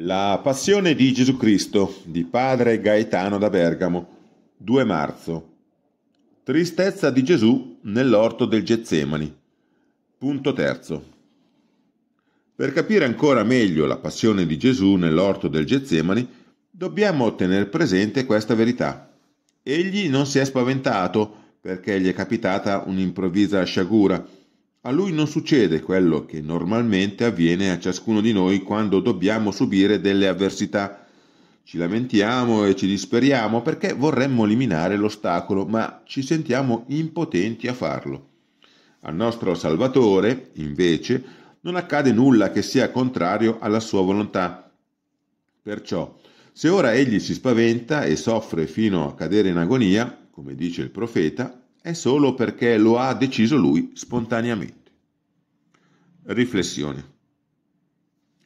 La Passione di Gesù Cristo di Padre Gaetano da Bergamo, 2 marzo. Tristezza di Gesù nell'orto del Getsemani. Punto terzo. Per capire ancora meglio la passione di Gesù nell'orto del Getsemani, dobbiamo tenere presente questa verità. Egli non si è spaventato perché gli è capitata un'improvvisa sciagura a lui non succede quello che normalmente avviene a ciascuno di noi quando dobbiamo subire delle avversità. Ci lamentiamo e ci disperiamo perché vorremmo eliminare l'ostacolo, ma ci sentiamo impotenti a farlo. Al nostro Salvatore, invece, non accade nulla che sia contrario alla sua volontà. Perciò, se ora egli si spaventa e soffre fino a cadere in agonia, come dice il profeta, è solo perché lo ha deciso lui spontaneamente. Riflessione.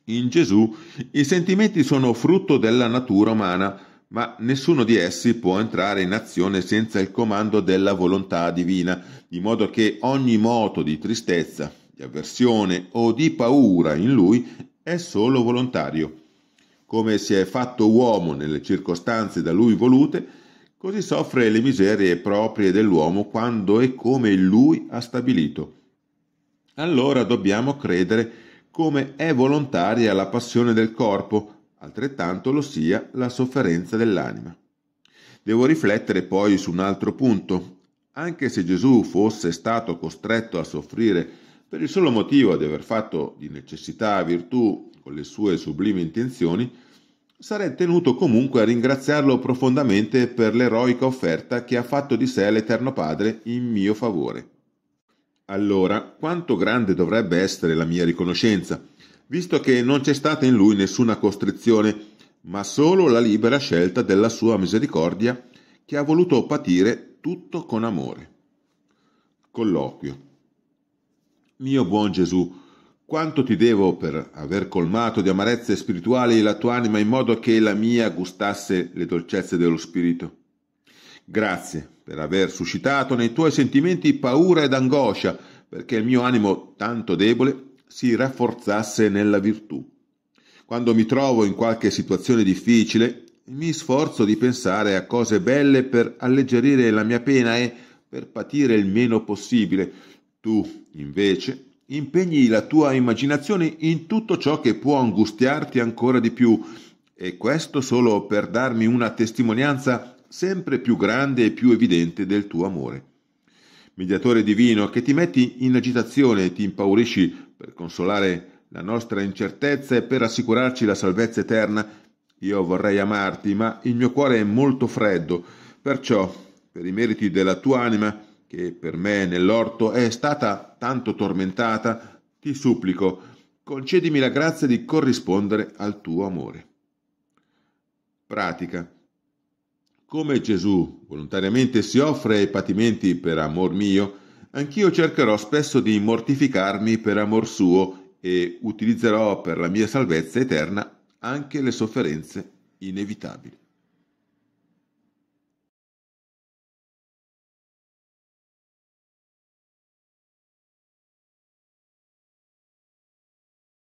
In Gesù i sentimenti sono frutto della natura umana, ma nessuno di essi può entrare in azione senza il comando della volontà divina, di modo che ogni moto di tristezza, di avversione o di paura in lui è solo volontario. Come si è fatto uomo nelle circostanze da lui volute, Così soffre le miserie proprie dell'uomo quando e come lui ha stabilito. Allora dobbiamo credere come è volontaria la passione del corpo, altrettanto lo sia la sofferenza dell'anima. Devo riflettere poi su un altro punto. Anche se Gesù fosse stato costretto a soffrire per il solo motivo di aver fatto di necessità virtù con le sue sublimi intenzioni, sarei tenuto comunque a ringraziarlo profondamente per l'eroica offerta che ha fatto di sé l'Eterno Padre in mio favore. Allora, quanto grande dovrebbe essere la mia riconoscenza, visto che non c'è stata in lui nessuna costrizione, ma solo la libera scelta della sua misericordia, che ha voluto patire tutto con amore. Colloquio. Mio buon Gesù, quanto ti devo per aver colmato di amarezze spirituali la tua anima in modo che la mia gustasse le dolcezze dello spirito? Grazie per aver suscitato nei tuoi sentimenti paura ed angoscia, perché il mio animo tanto debole si rafforzasse nella virtù. Quando mi trovo in qualche situazione difficile, mi sforzo di pensare a cose belle per alleggerire la mia pena e per patire il meno possibile. Tu, invece, impegni la tua immaginazione in tutto ciò che può angustiarti ancora di più, e questo solo per darmi una testimonianza sempre più grande e più evidente del tuo amore. Mediatore divino, che ti metti in agitazione e ti impaurisci per consolare la nostra incertezza e per assicurarci la salvezza eterna, io vorrei amarti, ma il mio cuore è molto freddo, perciò, per i meriti della tua anima, che per me nell'orto è stata tanto tormentata, ti supplico, concedimi la grazia di corrispondere al tuo amore. Pratica. Come Gesù volontariamente si offre ai patimenti per amor mio, anch'io cercherò spesso di mortificarmi per amor suo e utilizzerò per la mia salvezza eterna anche le sofferenze inevitabili.